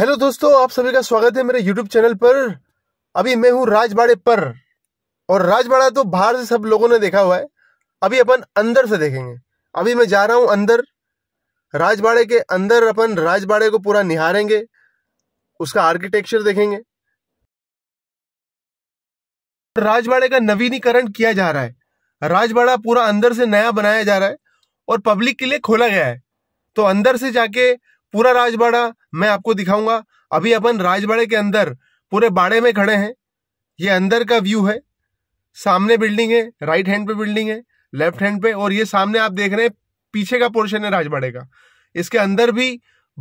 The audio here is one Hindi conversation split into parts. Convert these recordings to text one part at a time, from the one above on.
हेलो दोस्तों आप सभी का स्वागत है मेरे यूट्यूब चैनल पर अभी मैं हूँ राजबाड़े पर और राजबाड़ा तो बाहर से सब लोगों ने देखा हुआ है अभी अपन अंदर से देखेंगे अभी मैं जा रहा हूँ अंदर राजबाड़े के अंदर अपन राजबाड़े को पूरा निहारेंगे उसका आर्किटेक्चर देखेंगे राजबाड़े का नवीनीकरण किया जा रहा है राजबाड़ा पूरा अंदर से नया बनाया जा रहा है और पब्लिक के लिए खोला गया है तो अंदर से जाके पूरा राजबाड़ा मैं आपको दिखाऊंगा अभी अपन राजबाड़े के अंदर पूरे बाड़े में खड़े हैं ये अंदर का व्यू है सामने बिल्डिंग है राइट हैंड पे बिल्डिंग है लेफ्ट हैंड पे और ये सामने आप देख रहे हैं पीछे का पोर्शन है राजबाड़े का इसके अंदर भी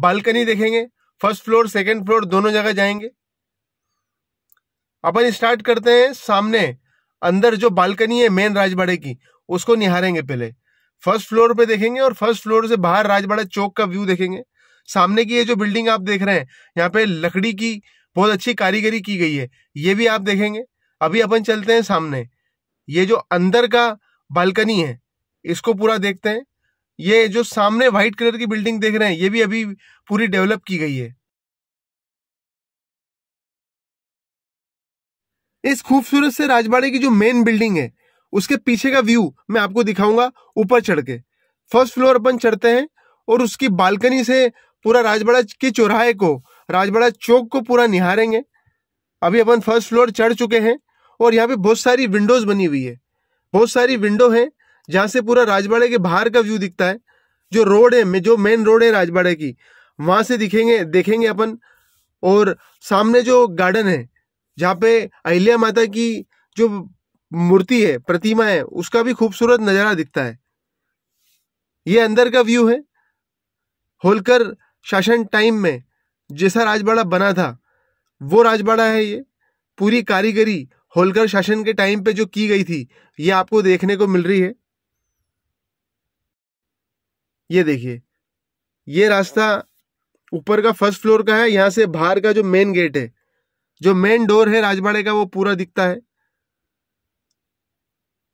बालकनी देखेंगे फर्स्ट फ्लोर सेकेंड फ्लोर दोनों जगह जाएंगे अपन स्टार्ट करते हैं सामने अंदर जो बालकनी है मेन राजबाड़े की उसको निहारेंगे पहले फर्स्ट फ्लोर पे देखेंगे और फर्स्ट फ्लोर से बाहर राजबाड़ा चौक का व्यू देखेंगे सामने की ये जो बिल्डिंग आप देख रहे हैं यहाँ पे लकड़ी की बहुत अच्छी कारीगरी की गई है ये भी आप देखेंगे अभी अपन चलते हैं सामने ये जो अंदर का बालकनी है इसको पूरा देखते हैं ये जो सामने व्हाइट कलर की बिल्डिंग देख रहे हैं ये भी अभी पूरी डेवलप की गई है इस खूबसूरत से राजबाड़े की जो मेन बिल्डिंग है उसके पीछे का व्यू मैं आपको दिखाऊंगा ऊपर चढ़ के फर्स्ट फ्लोर अपन चढ़ते हैं और उसकी बालकनी से पूरा राजबड़ा के चौराहे को राजबड़ा चौक को पूरा निहारेंगे अभी अपन फर्स्ट फ्लोर चढ़ चुके हैं और यहाँ पे बहुत सारी विंडोज बनी हुई है बहुत सारी विंडो है जहाँ से पूरा राजबाड़े के बाहर का व्यू दिखता है जो रोड है जो मेन रोड है राजबाड़े की वहां से दिखेंगे देखेंगे अपन और सामने जो गार्डन है जहाँ पे अहिल्या माता की जो मूर्ति है प्रतिमा है उसका भी खूबसूरत नज़ारा दिखता है ये अंदर का व्यू है होलकर शासन टाइम में जैसा राजबाड़ा बना था वो राजबाड़ा है ये पूरी कारीगरी होलकर शासन के टाइम पे जो की गई थी ये आपको देखने को मिल रही है ये देखिए ये रास्ता ऊपर का फर्स्ट फ्लोर का है यहाँ से बाहर का जो मेन गेट है जो मेन डोर है राजबाड़े का वो पूरा दिखता है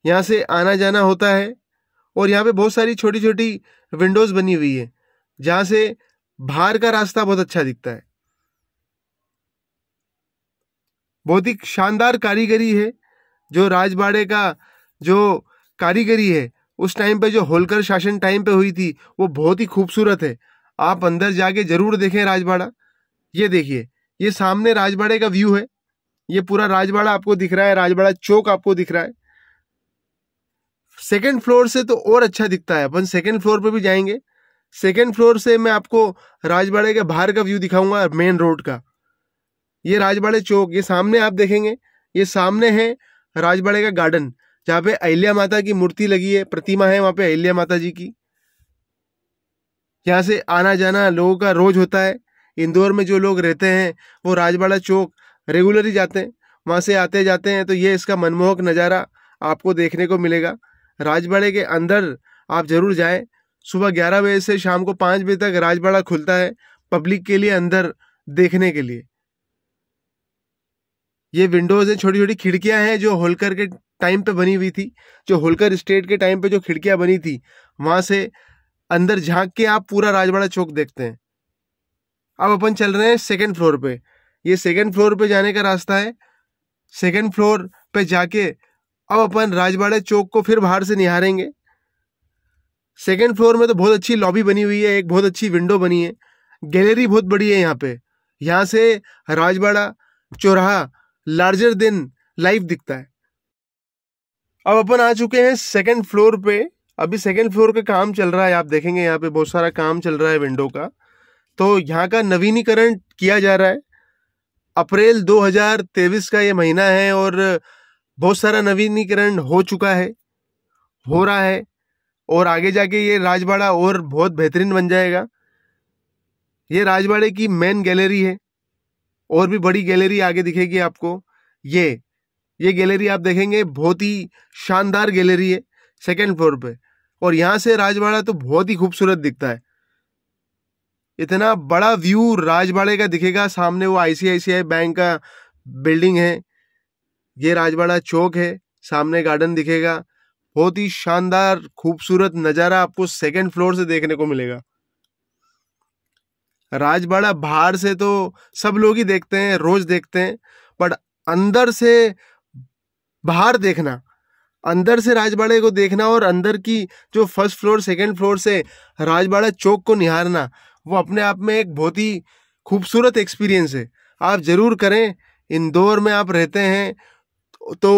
यहाँ से आना जाना होता है और यहाँ पे बहुत सारी छोटी छोटी विंडोज़ बनी हुई है जहाँ से बाहर का रास्ता बहुत अच्छा दिखता है बहुत ही शानदार कारीगरी है जो राजबाड़े का जो कारीगरी है उस टाइम पे जो होलकर शासन टाइम पे हुई थी वो बहुत ही खूबसूरत है आप अंदर जाके जरूर देखें राजबाड़ा ये देखिए ये सामने राजबाड़े का व्यू है ये पूरा राजबाड़ा आपको दिख रहा है राजबाड़ा चौक आपको दिख रहा है सेकेंड फ्लोर से तो और अच्छा दिखता है अपन सेकेंड फ्लोर पर भी जाएंगे सेकेंड फ्लोर से मैं आपको राजबाड़े के बाहर का व्यू दिखाऊंगा मेन रोड का ये राजबाड़े चौक ये सामने आप देखेंगे ये सामने है राजबाड़े का गार्डन जहाँ पे अहिल्या माता की मूर्ति लगी है प्रतिमा है वहाँ पे अहिल्या माता जी की यहाँ से आना जाना लोगों का रोज होता है इंदौर में जो लोग रहते हैं वो राजबाड़ा चौक रेगुलर ही जाते हैं वहाँ से आते जाते हैं तो ये इसका मनमोहक नज़ारा आपको देखने को मिलेगा राजबाड़े के अंदर आप ज़रूर जाएँ सुबह ग्यारह बजे से शाम को पाँच बजे तक राजबाड़ा खुलता है पब्लिक के लिए अंदर देखने के लिए ये विंडोज़ हैं छोटी छोटी खिड़कियां हैं जो होलकर के टाइम पे बनी हुई थी जो होलकर स्टेट के टाइम पे जो खिड़कियां बनी थी वहां से अंदर झांक के आप पूरा राजवाड़ा चौक देखते हैं अब अपन चल रहे हैं सेकेंड फ्लोर पे ये सेकेंड फ्लोर पे जाने का रास्ता है सेकेंड फ्लोर पे जाके अब अपन राजवाड़ा चौक को फिर बाहर से निहारेंगे सेकेंड फ्लोर में तो बहुत अच्छी लॉबी बनी हुई है एक बहुत अच्छी विंडो बनी है गैलरी बहुत बड़ी है यहाँ पे यहाँ से राजबाड़ा चौराहा लार्जर देन लाइफ दिखता है अब अपन आ चुके हैं सेकेंड फ्लोर पे अभी सेकेंड फ्लोर का काम चल रहा है आप देखेंगे यहाँ पे बहुत सारा काम चल रहा है विंडो का तो यहाँ का नवीनीकरण किया जा रहा है अप्रैल 2023 का ये महीना है और बहुत सारा नवीनीकरण हो चुका है हो रहा है और आगे जाके ये राजबाड़ा और बहुत बेहतरीन बन जाएगा ये राजबाड़े की मेन गैलरी है और भी बड़ी गैलरी आगे दिखेगी आपको ये ये गैलरी आप देखेंगे बहुत ही शानदार गैलरी है सेकेंड फ्लोर पे और यहाँ से राजवाड़ा तो बहुत ही खूबसूरत दिखता है इतना बड़ा व्यू राजबाड़े का दिखेगा सामने वो आईसीआईसीआई बैंक का बिल्डिंग है ये राजवाड़ा चौक है सामने गार्डन दिखेगा बहुत ही शानदार खूबसूरत नज़ारा आपको सेकेंड फ्लोर से देखने को मिलेगा राजबाड़ा बाहर से तो सब लोग ही देखते हैं रोज़ देखते हैं बट अंदर से बाहर देखना अंदर से राजबाड़े को देखना और अंदर की जो फर्स्ट फ्लोर सेकेंड फ्लोर से राजबाड़ा चौक को निहारना वो अपने आप में एक बहुत ही खूबसूरत एक्सपीरियंस है आप ज़रूर करें इंदौर में आप रहते हैं तो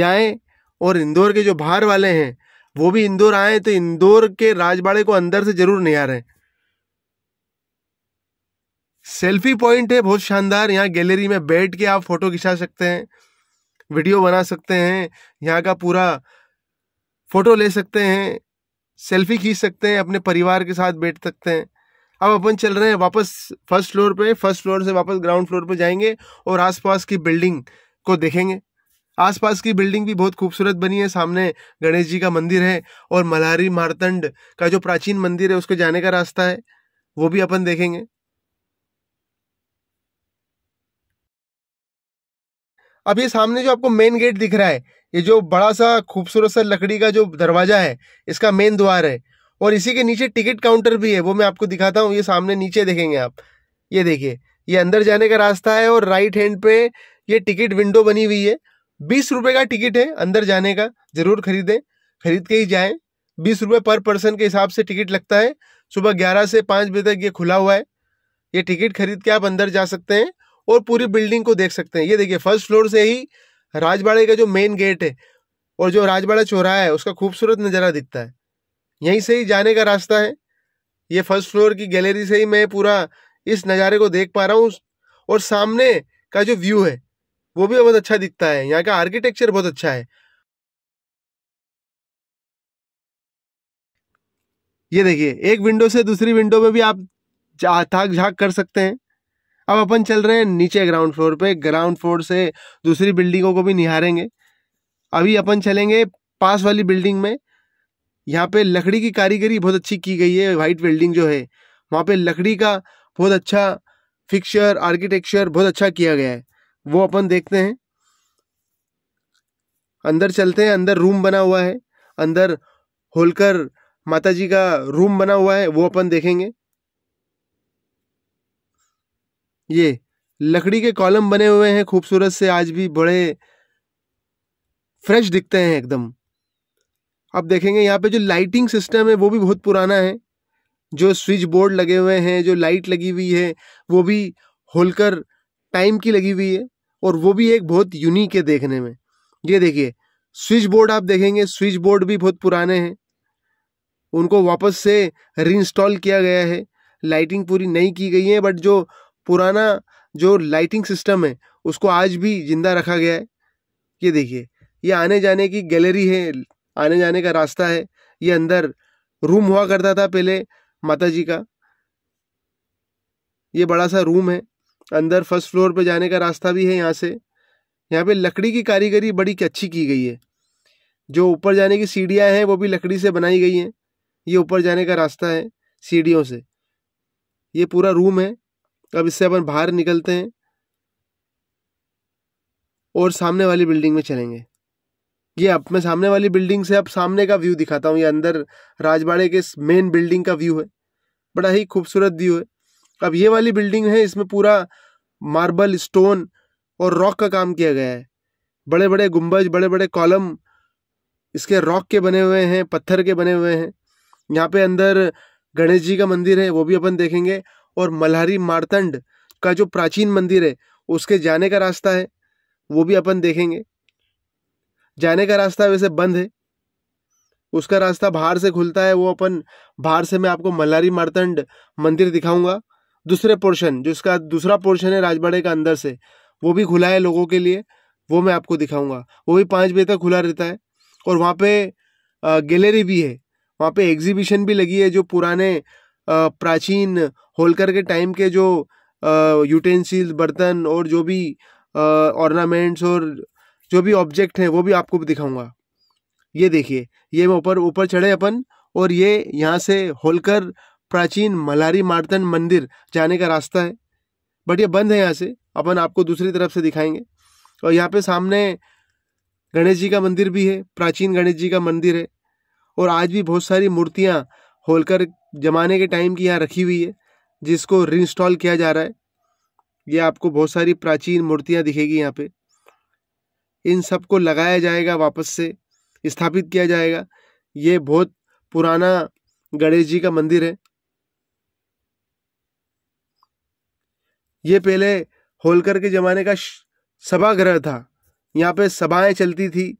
जाएं और इंदौर के जो बाहर वाले हैं वो भी इंदौर आए तो इंदौर के राजबाड़े को अंदर से जरूर रहे सेल्फी पॉइंट है बहुत शानदार यहाँ गैलरी में बैठ के आप फोटो खिंचा सकते हैं वीडियो बना सकते हैं यहाँ का पूरा फोटो ले सकते हैं सेल्फी खींच सकते हैं अपने परिवार के साथ बैठ सकते हैं अब अपन चल रहे हैं वापस फर्स्ट फ्लोर पे फर्स्ट फ्लोर से वापस ग्राउंड फ्लोर पे जाएंगे और आसपास की बिल्डिंग को देखेंगे आसपास की बिल्डिंग भी बहुत खूबसूरत बनी है सामने गणेश जी का मंदिर है और मल्हारी मारतंड का जो प्राचीन मंदिर है उसको जाने का रास्ता है वो भी अपन देखेंगे अब ये सामने जो आपको मेन गेट दिख रहा है ये जो बड़ा सा खूबसूरत सा लकड़ी का जो दरवाजा है इसका मेन द्वार है और इसी के नीचे टिकट काउंटर भी है वो मैं आपको दिखाता हूँ ये सामने नीचे देखेंगे आप ये देखिए ये अंदर जाने का रास्ता है और राइट हैंड पे ये टिकट विंडो बनी हुई है बीस रुपये का टिकट है अंदर जाने का ज़रूर खरीदें खरीद के ही जाएं बीस रुपये पर पर्सन के हिसाब से टिकट लगता है सुबह ग्यारह से पाँच बजे तक ये खुला हुआ है ये टिकट खरीद के आप अंदर जा सकते हैं और पूरी बिल्डिंग को देख सकते हैं ये देखिए फर्स्ट फ्लोर से ही राजबाड़े का जो मेन गेट है और जो राजबाड़ा चौराहा है उसका खूबसूरत नज़ारा दिखता है यहीं से ही जाने का रास्ता है ये फर्स्ट फ्लोर की गैलरी से ही मैं पूरा इस नज़ारे को देख पा रहा हूँ और सामने का जो व्यू है वो भी बहुत अच्छा दिखता है यहाँ का आर्किटेक्चर बहुत अच्छा है ये देखिए एक विंडो से दूसरी विंडो में भी आप थाक झाक कर सकते हैं अब अपन चल रहे हैं नीचे ग्राउंड फ्लोर पे ग्राउंड फ्लोर से दूसरी बिल्डिंगों को भी निहारेंगे अभी अपन चलेंगे पास वाली बिल्डिंग में यहाँ पे लकड़ी की कारीगरी बहुत अच्छी की गई है वाइट बिल्डिंग जो है वहाँ पे लकड़ी का बहुत अच्छा फिक्सचर आर्किटेक्चर बहुत अच्छा किया गया है वो अपन देखते हैं अंदर चलते हैं अंदर रूम बना हुआ है अंदर होलकर माता जी का रूम बना हुआ है वो अपन देखेंगे ये लकड़ी के कॉलम बने हुए हैं खूबसूरत से आज भी बड़े फ्रेश दिखते हैं एकदम अब देखेंगे यहाँ पे जो लाइटिंग सिस्टम है वो भी बहुत पुराना है जो स्विच बोर्ड लगे हुए हैं जो लाइट लगी हुई है वो भी होलकर टाइम की लगी हुई है और वो भी एक बहुत यूनिक है देखने में ये देखिए स्विच बोर्ड आप देखेंगे स्विच बोर्ड भी बहुत पुराने हैं उनको वापस से रीइंस्टॉल किया गया है लाइटिंग पूरी नहीं की गई है बट जो पुराना जो लाइटिंग सिस्टम है उसको आज भी जिंदा रखा गया है ये देखिए ये आने जाने की गैलरी है आने जाने का रास्ता है ये अंदर रूम हुआ करता था पहले माता जी का ये बड़ा सा रूम है अंदर फर्स्ट फ्लोर पे जाने का रास्ता भी है यहाँ से यहाँ पे लकड़ी की कारीगरी बड़ी अच्छी की गई है जो ऊपर जाने की सीढ़ियाँ हैं वो भी लकड़ी से बनाई गई हैं ये ऊपर जाने का रास्ता है सीढ़ियों से ये पूरा रूम है अब इससे अपन बाहर निकलते हैं और सामने वाली बिल्डिंग में चलेंगे ये अब मैं सामने वाली बिल्डिंग से अब सामने का व्यू दिखाता हूँ ये अंदर राजबाड़े के मेन बिल्डिंग का व्यू है बड़ा ही खूबसूरत व्यू है अब ये वाली बिल्डिंग है इसमें पूरा मार्बल स्टोन और रॉक का काम किया गया है बड़े बड़े गुंबज बड़े बड़े कॉलम इसके रॉक के बने हुए हैं पत्थर के बने हुए हैं यहाँ पे अंदर गणेश जी का मंदिर है वो भी अपन देखेंगे और मल्हारी मारतंड का जो प्राचीन मंदिर है उसके जाने का रास्ता है वो भी अपन देखेंगे जाने का रास्ता वैसे बंद है उसका रास्ता बाहर से खुलता है वो अपन बाहर से मैं आपको मल्हारी मारतंड मंदिर दिखाऊंगा दूसरे पोर्शन जो इसका दूसरा पोर्शन है राजबाड़े का अंदर से वो भी खुला है लोगों के लिए वो मैं आपको दिखाऊंगा वो भी पाँच बजे तक खुला रहता है और वहाँ पे गैलरी भी है वहाँ पे एग्जीबिशन भी लगी है जो पुराने प्राचीन होलकर के टाइम के जो यूटेंसिल्स बर्तन और जो भी ऑर्नामेंट्स और जो भी ऑब्जेक्ट हैं वो भी आपको दिखाऊँगा ये देखिए ये मैं ऊपर ऊपर चढ़े अपन और ये यहाँ से होलकर प्राचीन मलारी मार्तन मंदिर जाने का रास्ता है बट ये बंद है यहाँ से अपन आपको दूसरी तरफ से दिखाएंगे और यहाँ पे सामने गणेश जी का मंदिर भी है प्राचीन गणेश जी का मंदिर है और आज भी बहुत सारी मूर्तियाँ होलकर जमाने के टाइम की यहाँ रखी हुई है जिसको रीइंस्टॉल किया जा रहा है ये आपको बहुत सारी प्राचीन मूर्तियाँ दिखेगी यहाँ पर इन सबको लगाया जाएगा वापस से स्थापित किया जाएगा ये बहुत पुराना गणेश जी का मंदिर है ये पहले होलकर के ज़माने का सभागृह था यहाँ पे सभाएं चलती थी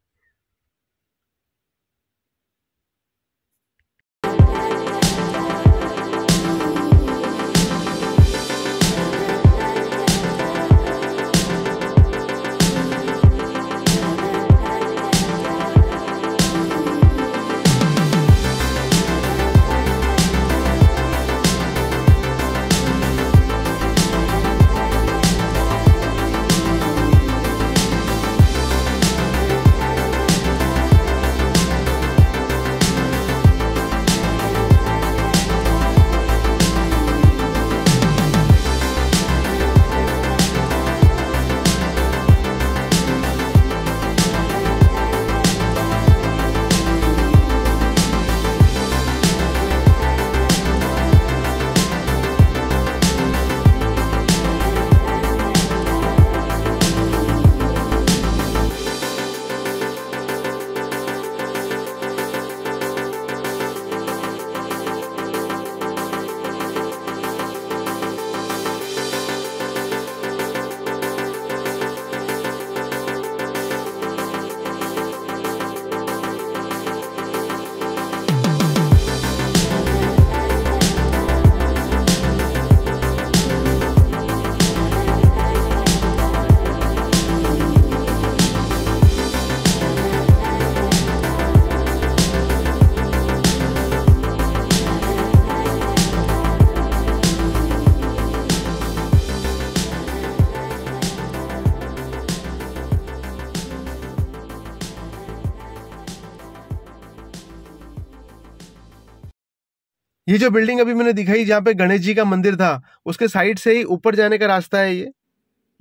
ये जो बिल्डिंग अभी मैंने दिखाई जहाँ पे गणेश जी का मंदिर था उसके साइड से ही ऊपर जाने का रास्ता है ये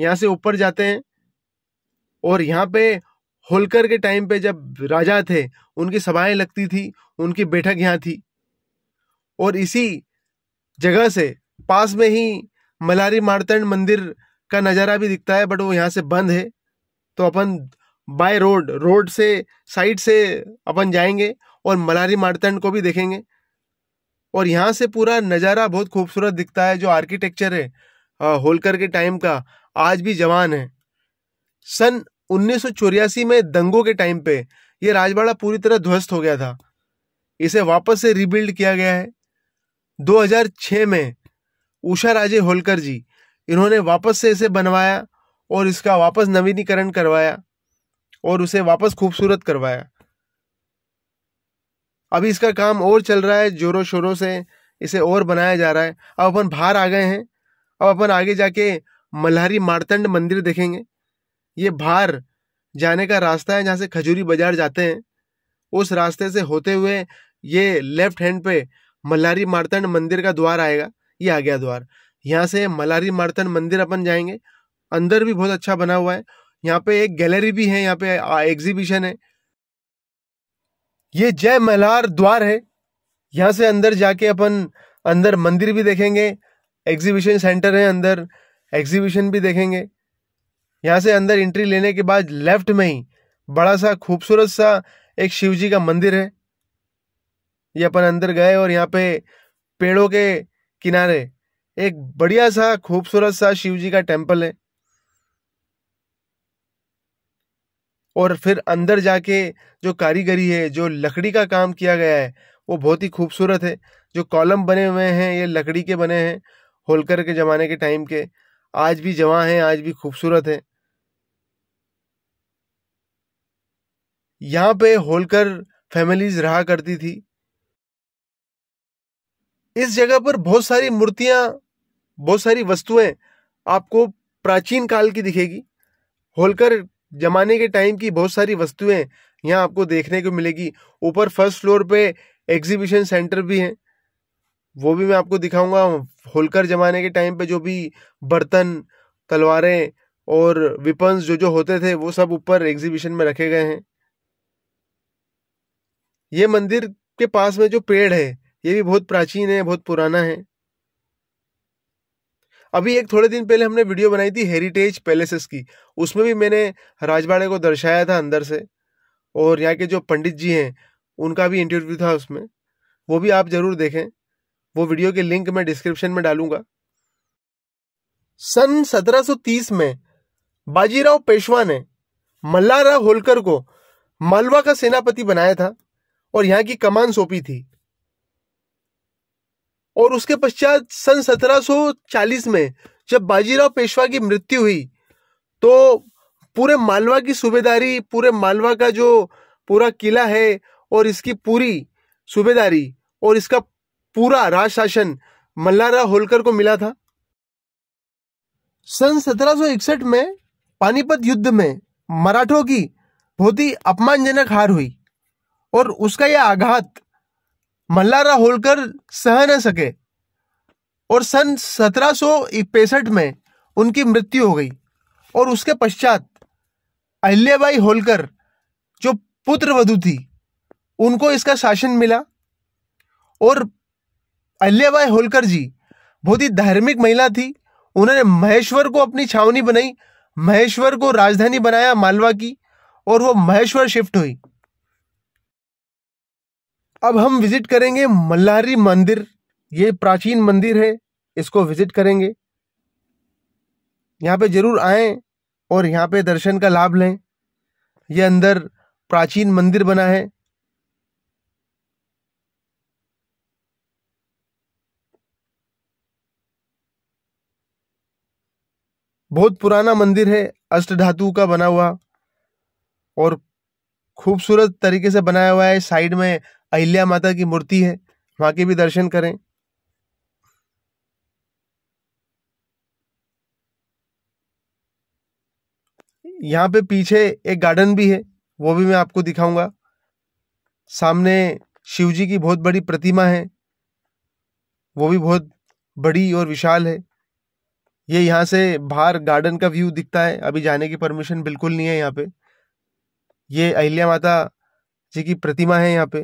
यहाँ से ऊपर जाते हैं और यहाँ पे होलकर के टाइम पे जब राजा थे उनकी सभाएं लगती थी उनकी बैठक यहाँ थी और इसी जगह से पास में ही मलारी मारतंड मंदिर का नज़ारा भी दिखता है बट वो यहाँ से बंद है तो अपन बाय रोड रोड से साइड से अपन जाएंगे और मलारी मारतंड को भी देखेंगे और यहाँ से पूरा नज़ारा बहुत खूबसूरत दिखता है जो आर्किटेक्चर है होलकर के टाइम का आज भी जवान है सन उन्नीस में दंगों के टाइम पे ये राजवाड़ा पूरी तरह ध्वस्त हो गया था इसे वापस से रिबिल्ड किया गया है 2006 में उषा राजे होलकर जी इन्होंने वापस से इसे बनवाया और इसका वापस नवीनीकरण करवाया और उसे वापस खूबसूरत करवाया अभी इसका काम और चल रहा है जोरों शोरों से इसे और बनाया जा रहा है अब अपन बाहर आ गए हैं अब अपन आगे जाके मल्हारी मारतंड मंदिर देखेंगे ये बाहर जाने का रास्ता है जहाँ से खजूरी बाजार जाते हैं उस रास्ते से होते हुए ये लेफ्ट हैंड पे मल्हारी मारतंड मंदिर का द्वार आएगा ये आ गया द्वार यहाँ से मल्हारी मारतंड मंदिर अपन जाएंगे अंदर भी बहुत अच्छा बना हुआ है यहाँ पे एक गैलरी भी है यहाँ पे एग्जीबिशन है ये जय मल्हार द्वार है यहाँ से अंदर जाके अपन अंदर मंदिर भी देखेंगे एग्जीबिशन सेंटर है अंदर एग्जीबिशन भी देखेंगे यहाँ से अंदर एंट्री लेने के बाद लेफ्ट में ही बड़ा सा खूबसूरत सा एक शिव जी का मंदिर है ये अपन अंदर गए और यहाँ पे पेड़ों के किनारे एक बढ़िया सा खूबसूरत सा शिव जी का टेम्पल है और फिर अंदर जाके जो कारीगरी है जो लकड़ी का काम किया गया है वो बहुत ही खूबसूरत है जो कॉलम बने हुए हैं ये लकड़ी के बने हैं होलकर के ज़माने के टाइम के आज भी जवा हैं आज भी खूबसूरत हैं यहाँ पे होलकर फैमिलीज रहा करती थी इस जगह पर बहुत सारी मूर्तियाँ बहुत सारी वस्तुएं आपको प्राचीन काल की दिखेगी होलकर जमाने के टाइम की बहुत सारी वस्तुएं यहाँ आपको देखने को मिलेगी ऊपर फर्स्ट फ्लोर पे एग्जीबिशन सेंटर भी है वो भी मैं आपको दिखाऊंगा होलकर जमाने के टाइम पे जो भी बर्तन तलवारें और विपन्स जो जो होते थे वो सब ऊपर एग्जीबिशन में रखे गए हैं ये मंदिर के पास में जो पेड़ है ये भी बहुत प्राचीन है बहुत पुराना है अभी एक थोड़े दिन पहले हमने वीडियो बनाई थी हेरिटेज पैलेसेस की उसमें भी मैंने राजवाड़े को दर्शाया था अंदर से और यहाँ के जो पंडित जी हैं उनका भी इंटरव्यू था उसमें वो भी आप ज़रूर देखें वो वीडियो के लिंक मैं डिस्क्रिप्शन में डालूंगा सन 1730 में बाजीराव पेशवा ने मल्लारा होलकर को मालवा का सेनापति बनाया था और यहाँ की कमान सौंपी थी और उसके पश्चात सन 1740 में जब बाजीराव पेशवा की मृत्यु हुई तो पूरे मालवा की सूबेदारी पूरे मालवा का जो पूरा किला है और इसकी पूरी सूबेदारी और इसका पूरा राज शासन मल्लारा होलकर को मिला था सन 1761 में पानीपत युद्ध में मराठों की बहुत ही अपमानजनक हार हुई और उसका यह आघात मल्लारा होलकर सह न सके और सन सत्रह में उनकी मृत्यु हो गई और उसके पश्चात अहिल्याबाई होलकर जो पुत्र थी उनको इसका शासन मिला और अहिल्याबाई होलकर जी बहुत ही धार्मिक महिला थी उन्होंने महेश्वर को अपनी छावनी बनाई महेश्वर को राजधानी बनाया मालवा की और वो महेश्वर शिफ्ट हुई अब हम विजिट करेंगे मल्हारी मंदिर ये प्राचीन मंदिर है इसको विजिट करेंगे यहाँ पे जरूर आए और यहाँ पे दर्शन का लाभ लें यह अंदर प्राचीन मंदिर बना है बहुत पुराना मंदिर है अष्ट धातु का बना हुआ और खूबसूरत तरीके से बनाया हुआ है साइड में अहिल्या माता की मूर्ति है वहाँ के भी दर्शन करें यहाँ पे पीछे एक गार्डन भी है वो भी मैं आपको दिखाऊंगा सामने शिवजी की बहुत बड़ी प्रतिमा है वो भी बहुत बड़ी और विशाल है ये यहाँ से बाहर गार्डन का व्यू दिखता है अभी जाने की परमिशन बिल्कुल नहीं है यहाँ पे ये अहिल्या माता जी की प्रतिमा है यहाँ पे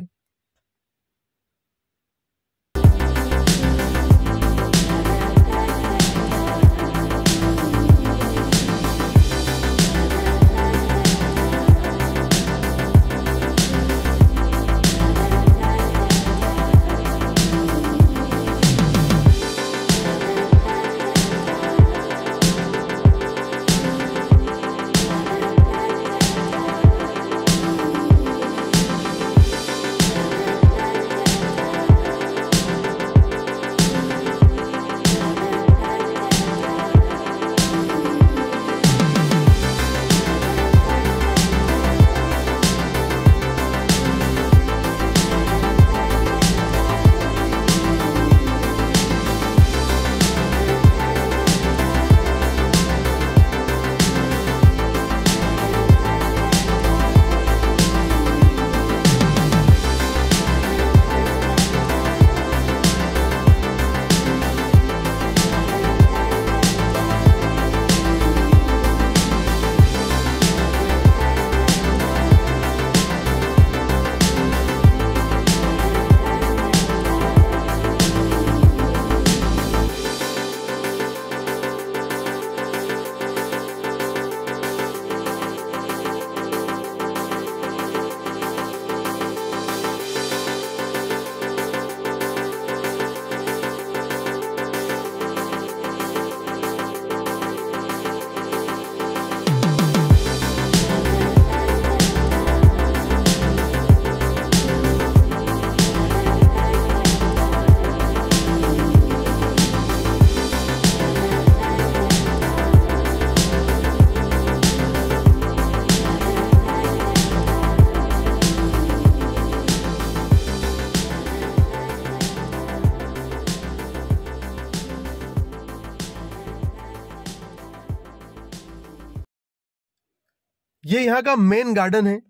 यहाँ का मेन गार्डन है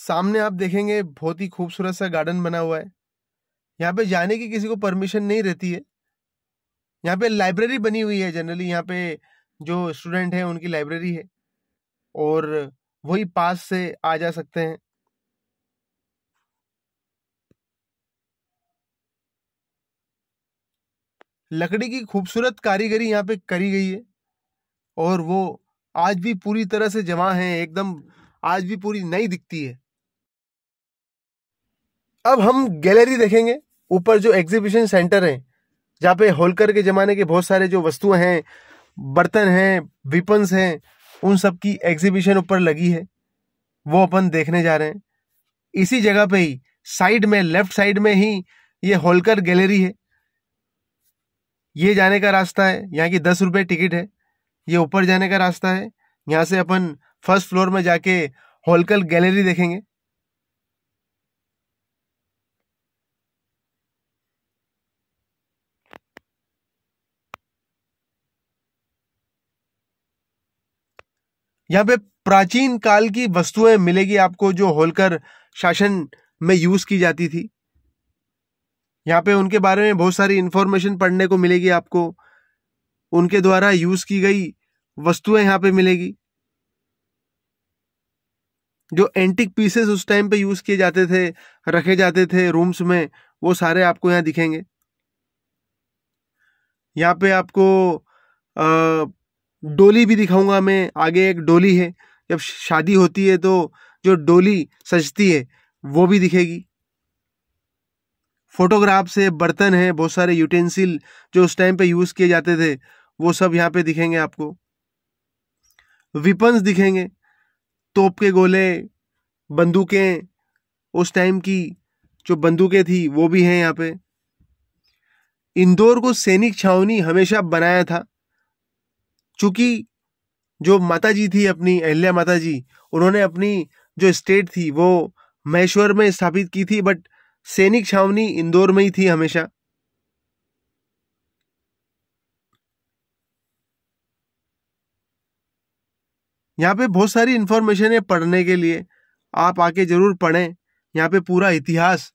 सामने आप देखेंगे बहुत ही खूबसूरत सा गार्डन बना हुआ है यहाँ पे जाने की किसी को परमिशन नहीं रहती है यहाँ पे लाइब्रेरी बनी हुई है जनरली यहाँ पे जो स्टूडेंट हैं उनकी लाइब्रेरी है और वही पास से आ जा सकते हैं लकड़ी की खूबसूरत कारीगरी यहाँ पे करी गई है और वो आज भी पूरी तरह से जमा है एकदम आज भी पूरी नई दिखती है अब हम गैलरी देखेंगे ऊपर जो एग्जीबिशन सेंटर है जहाँ पे होलकर के ज़माने के बहुत सारे जो वस्तुएं हैं बर्तन हैं विपन्स हैं उन सब की एग्जीबिशन ऊपर लगी है वो अपन देखने जा रहे हैं इसी जगह पे ही साइड में लेफ्ट साइड में ही ये होलकर गैलरी है ये जाने का रास्ता है यहाँ की दस रुपये टिकट है ये ऊपर जाने का रास्ता है यहाँ से अपन फर्स्ट फ्लोर में जाके होलकल गैलरी देखेंगे यहाँ पे प्राचीन काल की वस्तुएं मिलेगी आपको जो होलकर शासन में यूज की जाती थी यहाँ पे उनके बारे में बहुत सारी इंफॉर्मेशन पढ़ने को मिलेगी आपको उनके द्वारा यूज की गई वस्तुएं यहाँ पे मिलेगी जो एंटिक पीसेस उस टाइम पे यूज़ किए जाते थे रखे जाते थे रूम्स में वो सारे आपको यहाँ दिखेंगे यहाँ पे आपको डोली भी दिखाऊंगा मैं आगे एक डोली है जब शादी होती है तो जो डोली सजती है वो भी दिखेगी फोटोग्राफ्स है बर्तन है बहुत सारे यूटेंसिल जो उस टाइम पे यूज़ किए जाते थे वो सब यहाँ पे दिखेंगे आपको विपन्स दिखेंगे तोप के गोले बंदूकें उस टाइम की जो बंदूकें थी वो भी हैं यहाँ पे इंदौर को सैनिक छावनी हमेशा बनाया था चूँकि जो माता जी थी अपनी अहल्या माता जी उन्होंने अपनी जो स्टेट थी वो महेश्वर में स्थापित की थी बट सैनिक छावनी इंदौर में ही थी हमेशा यहाँ पे बहुत सारी इन्फॉर्मेशन है पढ़ने के लिए आप आके ज़रूर पढ़ें यहाँ पे पूरा इतिहास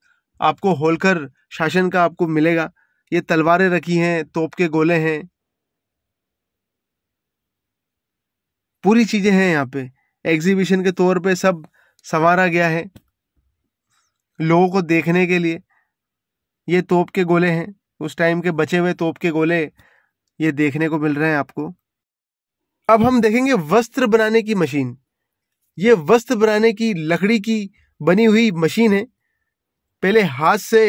आपको होलकर शासन का आपको मिलेगा ये तलवारें रखी हैं तोप के गोले हैं पूरी चीज़ें हैं यहाँ पे एग्जीबिशन के तौर पे सब संवारा गया है लोगों को देखने के लिए ये तोप के गोले हैं उस टाइम के बचे हुए तोप के गोले ये देखने को मिल रहे हैं आपको अब हम देखेंगे वस्त्र बनाने की मशीन ये वस्त्र बनाने की लकड़ी की बनी हुई मशीन है पहले हाथ से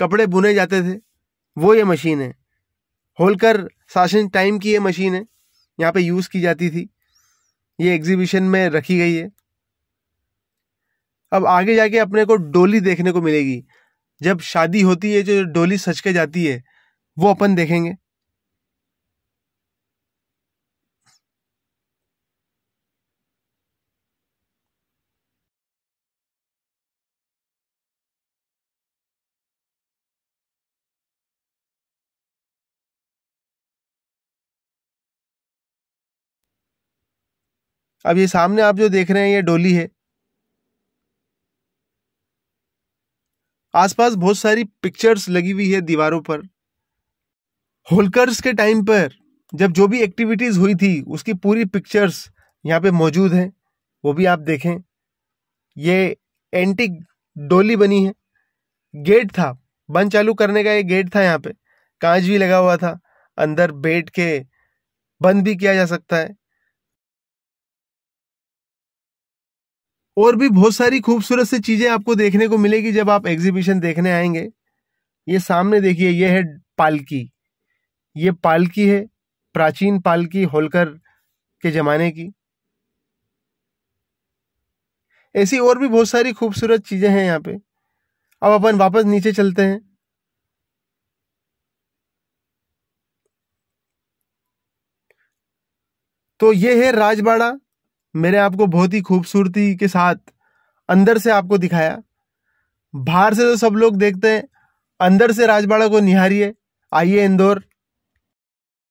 कपड़े बुने जाते थे वो ये मशीन है होलकर शासन टाइम की ये मशीन है यहाँ पे यूज़ की जाती थी ये एग्जीबिशन में रखी गई है अब आगे जाके अपने को डोली देखने को मिलेगी जब शादी होती है जो डोली सच के जाती है वो अपन देखेंगे अब ये सामने आप जो देख रहे हैं ये डोली है आसपास बहुत सारी पिक्चर्स लगी हुई है दीवारों पर होलकर्स के टाइम पर जब जो भी एक्टिविटीज हुई थी उसकी पूरी पिक्चर्स यहाँ पे मौजूद हैं वो भी आप देखें ये एंटिक डोली बनी है गेट था बंद चालू करने का ये गेट था यहाँ पे कांच भी लगा हुआ था अंदर बैठ के बंद भी किया जा सकता है और भी बहुत सारी खूबसूरत सी चीज़ें आपको देखने को मिलेगी जब आप एग्जीबिशन देखने आएंगे ये सामने देखिए ये है पालकी ये पालकी है प्राचीन पालकी होलकर के ज़माने की ऐसी और भी बहुत सारी खूबसूरत चीज़ें हैं यहाँ पे अब अपन वापस नीचे चलते हैं तो ये है राजबाड़ा मैंने आपको बहुत ही खूबसूरती के साथ अंदर से आपको दिखाया बाहर से तो सब लोग देखते हैं अंदर से राजबाड़ा को निहारिए आइए इंदौर